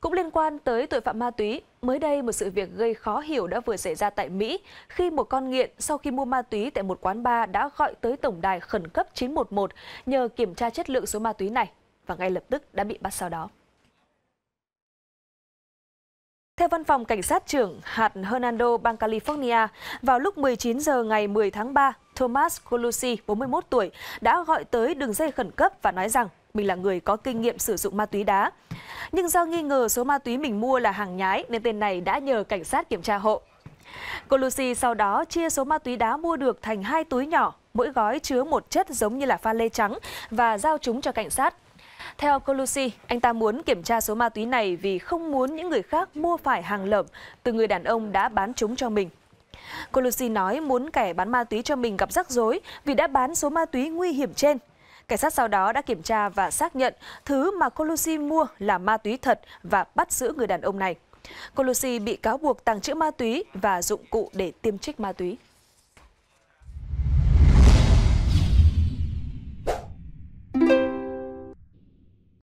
Cũng liên quan tới tội phạm ma túy, mới đây một sự việc gây khó hiểu đã vừa xảy ra tại Mỹ khi một con nghiện sau khi mua ma túy tại một quán bar đã gọi tới tổng đài khẩn cấp 911 nhờ kiểm tra chất lượng số ma túy này và ngay lập tức đã bị bắt sau đó. Theo văn phòng cảnh sát trưởng hạt Hernando, bang California, vào lúc 19 giờ ngày 10 tháng 3, Thomas Colucci, 41 tuổi, đã gọi tới đường dây khẩn cấp và nói rằng mình là người có kinh nghiệm sử dụng ma túy đá. Nhưng do nghi ngờ số ma túy mình mua là hàng nhái nên tên này đã nhờ cảnh sát kiểm tra hộ. Cô Lucy sau đó chia số ma túy đá mua được thành hai túi nhỏ, mỗi gói chứa một chất giống như là pha lê trắng và giao chúng cho cảnh sát. Theo cô Lucy, anh ta muốn kiểm tra số ma túy này vì không muốn những người khác mua phải hàng lợm từ người đàn ông đã bán chúng cho mình. Cô Lucy nói muốn kẻ bán ma túy cho mình gặp rắc rối vì đã bán số ma túy nguy hiểm trên Cảnh sát sau đó đã kiểm tra và xác nhận thứ mà Colucci mua là ma túy thật và bắt giữ người đàn ông này. Colucci bị cáo buộc tàng trữ ma túy và dụng cụ để tiêm trích ma túy.